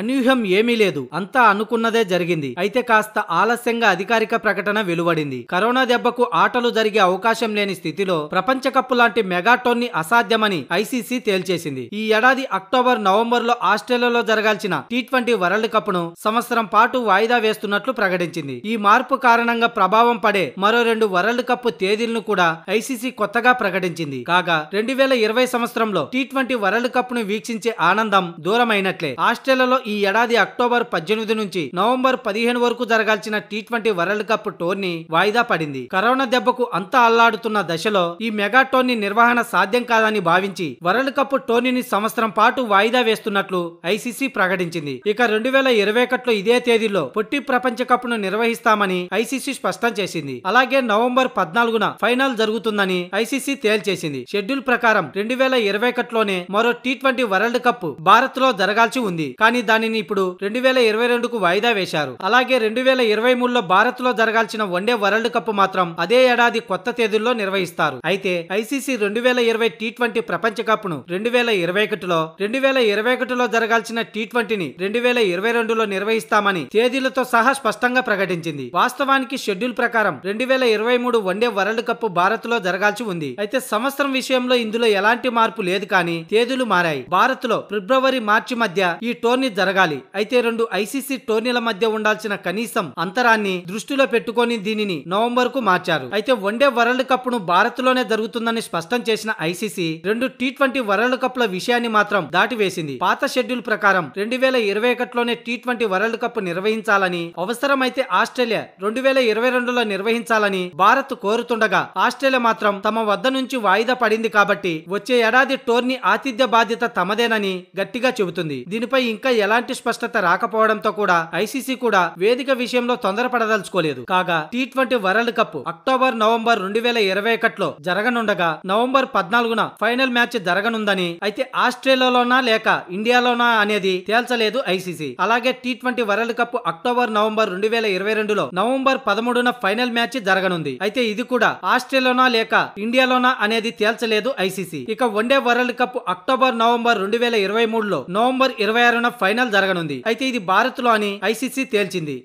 అనూహ్యం ఏమీ లేదు అంతా అనుకున్నదే జరిగింది అయితే కాస్త ఆలస్యంగా అధికారిక ప్రకటన వెలువడింది కరోనా దెబ్బకు ఆటలు జరిగే అవకాశం లేని స్థితిలో ప్రపంచ కప్ లాంటి మెగాటోర్ని అసాధ్యమని ఐసీసీ తేల్చేసింది ఈ ఏడాది అక్టోబర్ నవంబర్ లో ఆస్ట్రేలియాలో జరగాల్సిన టీ ట్వంటీ వరల్డ్ కప్ ను సంవత్సరం పాటు వాయిదా వేస్తున్నట్లు ప్రకటించింది ఈ మార్పు కారణంగా ప్రభావం పడే మరో రెండు వరల్డ్ కప్ తేదీలను కూడా ఐసీసీ కొత్తగా ప్రకటించింది కాగా రెండు వేల ఇరవై సంవత్సరంలో టీ ట్వంటీ వరల్డ్ కప్ ను వీక్షించే ఆనందం దూరమైనట్లే ఆస్ట్రేలియాలో ఈ ఏడాది అక్టోబర్ పద్దెనిమిది నుంచి నవంబర్ పదిహేను వరకు జరగాల్సిన టీ ట్వంటీ వరల్డ్ కప్ టోర్నీ వాయిదా పడింది కరోనా దెబ్బకు అంతా అల్లాడుతున్న దశలో ఈ మెగా టోర్నీ నిర్వహణ సాధ్యం కాదని భావించి వరల్డ్ కప్ టోర్నీని సంవత్సరం పాటు వాయిదా వేస్తున్నట్లు ఐసీసీ ప్రకటించింది ఇక రెండు వేల ఇరవై ఒకటిలో ఇదే తేదీలో పొట్టి ప్రపంచ కప్ ను నిర్వహిస్తామని ఐసీసీ స్పష్టం చేసింది అలాగే నవంబర్ పద్నాలుగున ఫైనల్ జరుగుతుందని ఐసీసీ తేల్చేసింది షెడ్యూల్ ప్రకారం రెండు వేల ఇరవై ఒకటిలోనే మరో T twenty world cup Bharat లో జరగాల్సి ఉంది కానీ దానిని ఇప్పుడు రెండు వేల ఇరవై రెండుకు వాయిదా వేశారు అలాగే రెండు వేల ఇరవై మూడులో భారత్ లో జరగాల్సిన వన్డే వరల్డ్ కప్ మాత్రం అదే ఏడాది కొత్త తేదీల్లో నిర్వహిస్తారు అయితే ఐసీసీ రెండు వేల ఇరవై టీ ట్వంటీ ప్రపంచ కప్ ను రెండు వేల ఇరవై ఒకటిలో రెండు వేల ఇరవై ఒకటిలో జరగాల్సిన టీ ట్వంటీని రెండు వేల ఇరవై రెండులో నిర్వహిస్తామని తేదీలతో సహా స్పష్టంగా ప్రకటించింది వాస్తవానికి షెడ్యూల్ ప్రకారం రెండు వేల ఇరవై మూడు వన్డే వరల్డ్ కప్ భారత్ లో జరగాల్సి ఉంది అయితే సంవత్సరం విషయంలో ఇందులో ఎలాంటి మార్పు లేదు కానీ తేదీలు మారాయి భారత్ లో ఫిబ్రవరి మార్చి మధ్య ఈ టోర్నీ జరగాలి అయితే రెండు ఐసీసీ టోర్నీల మధ్య ఉండాల్సిన కనీసం అంతరాన్ని దృష్టిలో పెట్టుకుని దీనిని నవంబర్ కు మార్చారు అయితే వన్డే వరల్డ్ కప్ ను భారత్ లోనే జరుగుతుందని స్పష్టం చేసిన ఐసీసీ రెండు టీ ట్వంటీ వరల్డ్ కప్ ల విషయాన్ని మాత్రం దాటివేసింది పాత షెడ్యూల్ ప్రకారం రెండు వేల ఇరవై ఒకటిలోనే టీ ట్వంటీ వరల్డ్ కప్ నిర్వహించాలని అవసరమైతే ఆస్ట్రేలియా రెండు వేల ఇరవై రెండులో నిర్వహించాలని భారత్ కోరుతుండగా ఆస్ట్రేలియా మాత్రం తమ వద్ద నుంచి వాయిదా పడింది కాబట్టి వచ్చే ఏడాది టోర్నీ ఆతిథ్య బాధ్యత తమదేనని గట్టిగా చెబుతుంది దీనిపై ఇంకా ఎలా ఎలాంటి స్పష్టత రాకపోవడంతో కూడా ఐసీసీ కూడా వేదిక విషయంలో తొందరపడదలుచుకోలేదు కాగా T twenty world cup October November రెండు వేల ఇరవై ఒకటిలో జరగనుండగా నవంబర్ పద్నాలుగున ఫైనల్ మ్యాచ్ జరగనుందని అయితే ఆస్ట్రేలియాలోనా లేక ఇండియాలోనా అనేది తేల్చలేదు ఐసీసీ అలాగే T twenty world cup October November రెండు వేల ఇరవై రెండులో నవంబర్ పదమూడున ఫైనల్ మ్యాచ్ జరగనుంది అయితే ఇది కూడా ఆస్ట్రేలియానా లేక ఇండియాలోనా అనేది తేల్చలేదు ఐసీసీ ఇక one day world cup October November రెండు వేల ఇరవై మూడులో నవంబర్ ఇరవై ఆరున ఫైనల్ ఫైనల్ జరగనుంది అయితే ఇది భారత్ లో అని ఐసీసీ తేల్చింది